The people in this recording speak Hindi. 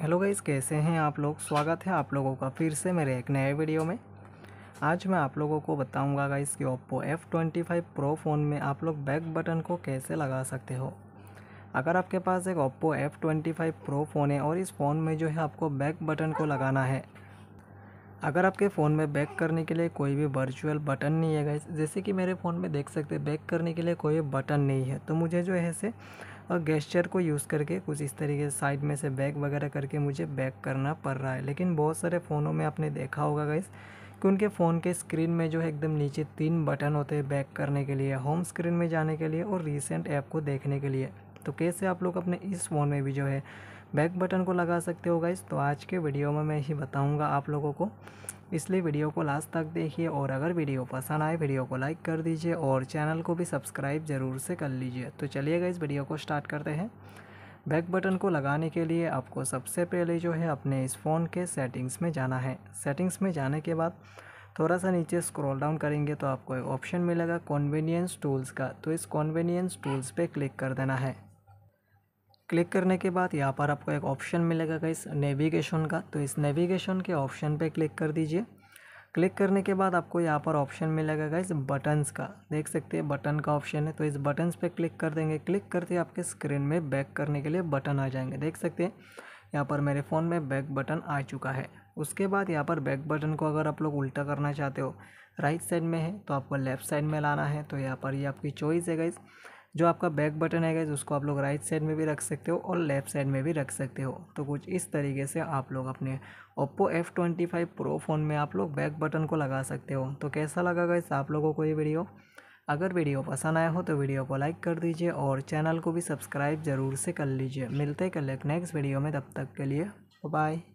हेलो गाइस कैसे हैं आप लोग स्वागत है आप लोगों का फिर से मेरे एक नए वीडियो में आज मैं आप लोगों को बताऊंगा गाइस कि Oppo F twenty five pro phone में आप लोग बैक बटन को कैसे लगा सकते हो अगर आपके पास एक Oppo F twenty five pro phone है और इस फ़ोन में जो है आपको बैक बटन को लगाना है अगर आपके फ़ोन में बैक करने के लिए कोई भी वर्चुअल बटन नहीं है गैस जैसे कि मेरे फ़ोन में देख सकते हैं बैक करने के लिए कोई बटन नहीं है तो मुझे जो है से और गेस्चर को यूज़ करके कुछ इस तरीके से साइड में से बैक वगैरह करके मुझे बैक करना पड़ रहा है लेकिन बहुत सारे फ़ोनों में आपने देखा होगा गैस कि उनके फ़ोन के स्क्रीन में जो है एकदम नीचे तीन बटन होते हैं बैक करने के लिए होम स्क्रीन में जाने के लिए और रिसेंट ऐप को देखने के लिए तो कैसे आप लोग अपने इस फ़ोन में भी जो है बैक बटन को लगा सकते हो गाइस तो आज के वीडियो में मैं यही बताऊँगा आप लोगों को इसलिए वीडियो को लास्ट तक देखिए और अगर वीडियो पसंद आए वीडियो को लाइक कर दीजिए और चैनल को भी सब्सक्राइब ज़रूर से कर लीजिए तो चलिएगा इस वीडियो को स्टार्ट करते हैं बैक बटन को लगाने के लिए आपको सबसे पहले जो है अपने इस फ़ोन के सेटिंग्स में जाना है सेटिंग्स में जाने के बाद थोड़ा सा नीचे स्क्रॉल डाउन करेंगे तो आपको एक ऑप्शन मिलेगा कॉन्वीनियंस टूल्स का तो इस कॉन्वीनियंस टूल्स पे क्लिक कर देना है क्लिक करने के बाद यहाँ पर आपको एक ऑप्शन मिलेगा गाइस नेविगेशन का तो इस नेविगेशन के ऑप्शन पे क्लिक कर दीजिए क्लिक करने के बाद आपको यहाँ पर ऑप्शन मिलेगा गाइस बटन्स का देख सकते हैं बटन का ऑप्शन है तो इस बटन्स पे क्लिक कर देंगे क्लिक करते आपके स्क्रीन में बैक करने के लिए बटन आ जाएंगे देख सकते हैं यहाँ पर मेरे फ़ोन में बैक बटन आ चुका है उसके बाद यहाँ पर बैक बटन को अगर आप लोग उल्टा करना चाहते हो राइट साइड में है तो आपको लेफ़्ट साइड में लाना है तो यहाँ पर ये आपकी चॉइस है गाइज़ जो आपका बैक बटन है गैस उसको आप लोग राइट साइड में भी रख सकते हो और लेफ्ट साइड में भी रख सकते हो तो कुछ इस तरीके से आप लोग अपने Oppo F twenty five pro phone में आप लोग बैक बटन को लगा सकते हो तो कैसा लगा गैस आप लोगों को ये वीडियो अगर वीडियो पसंद आया हो तो वीडियो को लाइक कर दीजिए और चैनल को भी सब्सक्राइब ज़रूर से कर लीजिए मिलते हैं कल एक नेक्स्ट वीडियो में तब तक के लिए बाय